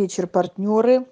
вечер партнеры.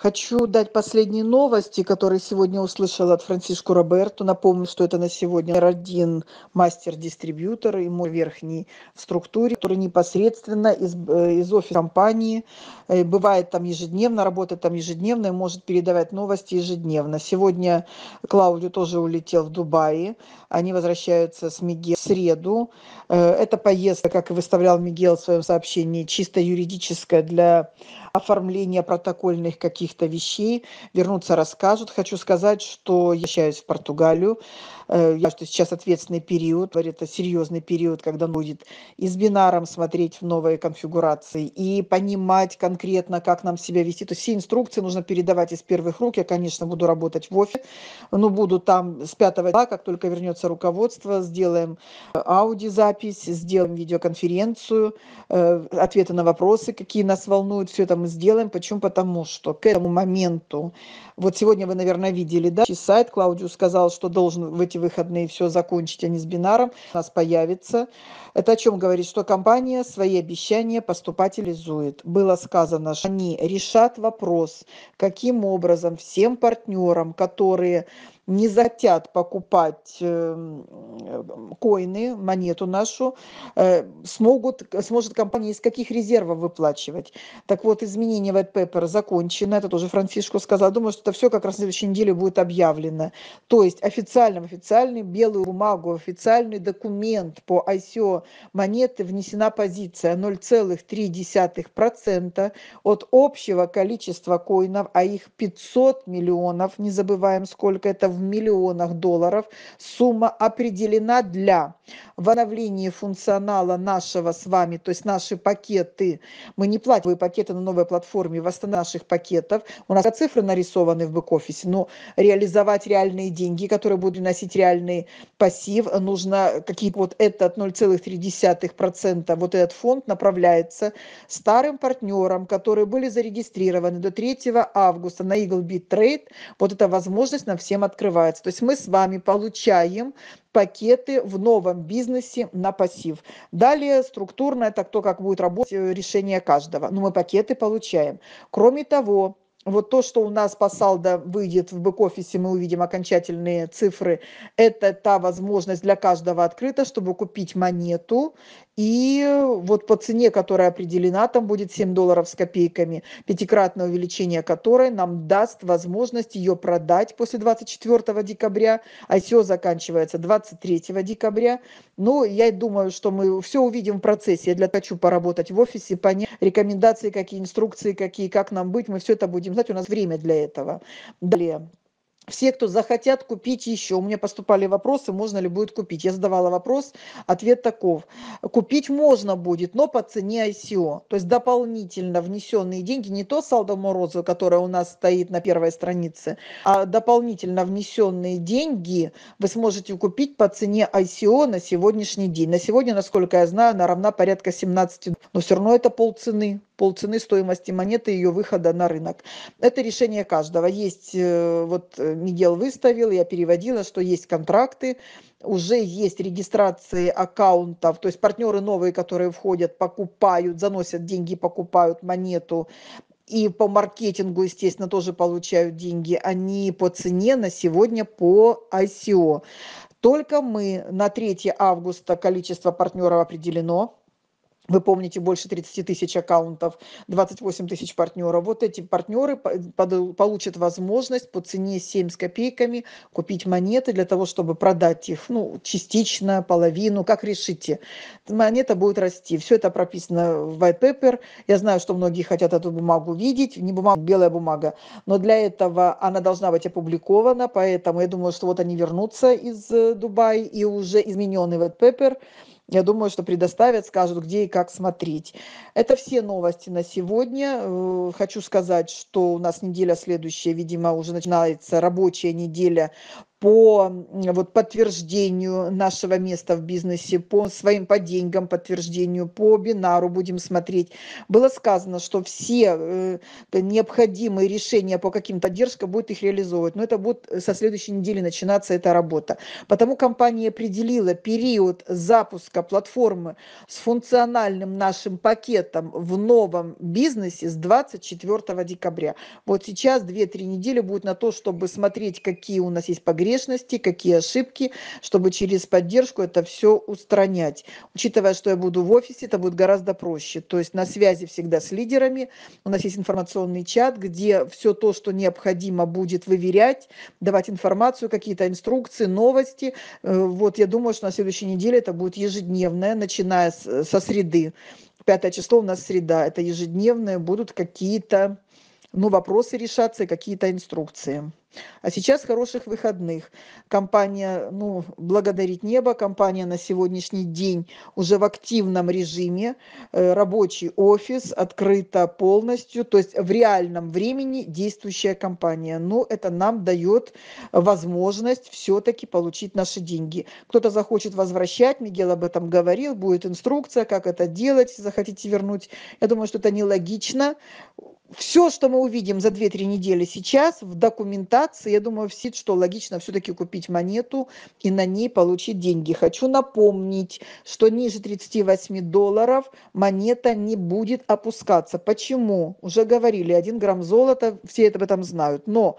Хочу дать последние новости, которые сегодня услышала от Франсишку Роберту. Напомню, что это на сегодня один мастер-дистрибьютор и мой верхний в структуре, который непосредственно из, э, из офиса компании э, бывает там ежедневно, работает там ежедневно и может передавать новости ежедневно. Сегодня Клаудио тоже улетел в Дубай. Они возвращаются с Миге в среду. Э, эта поездка, как и выставлял Мигел в своем сообщении, чисто юридическая для оформления протокольных каких-то вещей. Вернутся, расскажут. Хочу сказать, что я возвращаюсь в Португалию. Э, я что сейчас ответственный период, это серьезный период, когда будет и с бинаром смотреть в новые конфигурации, и понимать конкретно, как нам себя вести. То есть все инструкции нужно передавать из первых рук. Я, конечно, буду работать в офисе но буду там с пятого дня как только вернется руководство, сделаем э, аудиозапись, сделаем видеоконференцию, э, ответы на вопросы, какие нас волнуют, все там сделаем. Почему? Потому что к этому моменту, вот сегодня вы, наверное, видели, да, сайт Клаудиус сказал, что должен в эти выходные все закончить, а не с бинаром. У нас появится. Это о чем говорит? Что компания свои обещания поступать Было сказано, что они решат вопрос, каким образом всем партнерам, которые не захотят покупать эм, э, коины, монету нашу, э, смогут, э, сможет компания из каких резервов выплачивать. Так вот, изменение White Paper закончено, это тоже Францишку сказал. Думаю, что это все как раз на следующей неделе будет объявлено. То есть официально, официальный белую бумагу, официальный документ по ICO монеты внесена позиция 0,3% от общего количества коинов, а их 500 миллионов, не забываем, сколько это в в миллионах долларов. Сумма определена для восстановления функционала нашего с вами, то есть наши пакеты. Мы не платим пакеты на новой платформе, восстановление наших пакетов. У нас цифры нарисованы в бэк-офисе, но реализовать реальные деньги, которые будут носить реальный пассив, нужно какие вот этот 0,3% вот этот фонд направляется старым партнерам, которые были зарегистрированы до 3 августа на Eagle Beat Trade. Вот эта возможность нам всем открывается открывается. То есть мы с вами получаем пакеты в новом бизнесе на пассив. Далее структурное, так то, как будет работать решение каждого. Но мы пакеты получаем. Кроме того, вот то, что у нас по салдо выйдет в бэк-офисе, мы увидим окончательные цифры, это та возможность для каждого открыта, чтобы купить монету. И вот по цене, которая определена, там будет 7 долларов с копейками, пятикратное увеличение которой нам даст возможность ее продать после 24 декабря. ICO заканчивается 23 декабря. Ну, я думаю, что мы все увидим в процессе. Я для хочу поработать в офисе, понять рекомендации, какие инструкции, какие, как нам быть. Мы все это будем кстати, у нас время для этого. Далее. Все, кто захотят купить еще, у меня поступали вопросы, можно ли будет купить. Я задавала вопрос, ответ таков. Купить можно будет, но по цене ICO. То есть дополнительно внесенные деньги, не то салдо Морозова, которое у нас стоит на первой странице, а дополнительно внесенные деньги вы сможете купить по цене ICO на сегодняшний день. На сегодня, насколько я знаю, она равна порядка 17, но все равно это полцены полцены стоимости монеты ее выхода на рынок. Это решение каждого. Есть, э, вот э, Мигел выставил, я переводила, что есть контракты, уже есть регистрации аккаунтов, то есть партнеры новые, которые входят, покупают, заносят деньги, покупают монету, и по маркетингу, естественно, тоже получают деньги. Они по цене на сегодня по ICO. Только мы на 3 августа количество партнеров определено вы помните, больше 30 тысяч аккаунтов, 28 тысяч партнеров. Вот эти партнеры получат возможность по цене 7 с копейками купить монеты для того, чтобы продать их, ну, частично, половину, как решите. Монета будет расти. Все это прописано в white paper. Я знаю, что многие хотят эту бумагу видеть, не бумага, белая бумага, но для этого она должна быть опубликована, поэтому я думаю, что вот они вернутся из э, Дубая и уже измененный white paper – я думаю, что предоставят, скажут, где и как смотреть. Это все новости на сегодня. Э, хочу сказать, что у нас неделя следующая, видимо, уже начинается рабочая неделя по вот, подтверждению нашего места в бизнесе, по своим по деньгам подтверждению, по бинару будем смотреть. Было сказано, что все э, необходимые решения по каким-то поддержкам будет их реализовывать. Но это будет э, со следующей недели начинаться эта работа. Потому компания определила период запуска платформы с функциональным нашим пакетом в новом бизнесе с 24 декабря. Вот сейчас 2-3 недели будет на то, чтобы смотреть, какие у нас есть погрешности, погрешности, какие ошибки, чтобы через поддержку это все устранять. Учитывая, что я буду в офисе, это будет гораздо проще. То есть на связи всегда с лидерами. У нас есть информационный чат, где все то, что необходимо, будет выверять, давать информацию, какие-то инструкции, новости. Э, вот я думаю, что на следующей неделе это будет ежедневное, начиная со среды. Пятое число у нас среда. Это ежедневные будут какие-то ну, вопросы решаться, какие-то инструкции. А сейчас хороших выходных. Компания, ну, благодарить небо, компания на сегодняшний день уже в активном режиме, э, рабочий офис открыто полностью, то есть в реальном времени действующая компания. Ну это нам дает возможность все-таки получить наши деньги. Кто-то захочет возвращать, Мигел об этом говорил, будет инструкция, как это делать, захотите вернуть. Я думаю, что это нелогично, все, что мы увидим за 2-3 недели сейчас в документации, я думаю, в СИД, что логично все-таки купить монету и на ней получить деньги. Хочу напомнить, что ниже 38 долларов монета не будет опускаться. Почему? Уже говорили, 1 грамм золота, все это об этом знают. Но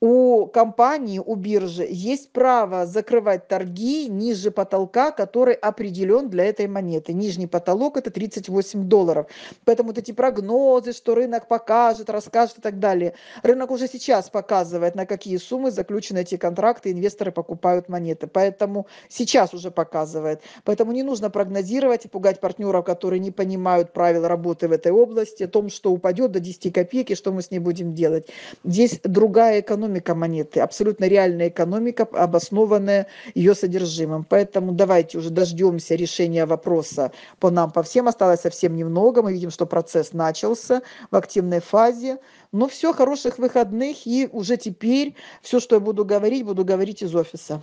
у компании, у биржи есть право закрывать торги ниже потолка, который определен для этой монеты. Нижний потолок – это 38 долларов. Поэтому вот эти прогнозы, что рынок покажет, расскажет и так далее. Рынок уже сейчас показывает, на какие суммы заключены эти контракты, инвесторы покупают монеты. Поэтому сейчас уже показывает. Поэтому не нужно прогнозировать и пугать партнеров, которые не понимают правил работы в этой области, о том, что упадет до 10 копеек и что мы с ней будем делать. Здесь другая экономика экономика монеты, абсолютно реальная экономика, обоснованная ее содержимым. Поэтому давайте уже дождемся решения вопроса по нам, по всем. Осталось совсем немного. Мы видим, что процесс начался в активной фазе. Но ну, все, хороших выходных. И уже теперь все, что я буду говорить, буду говорить из офиса.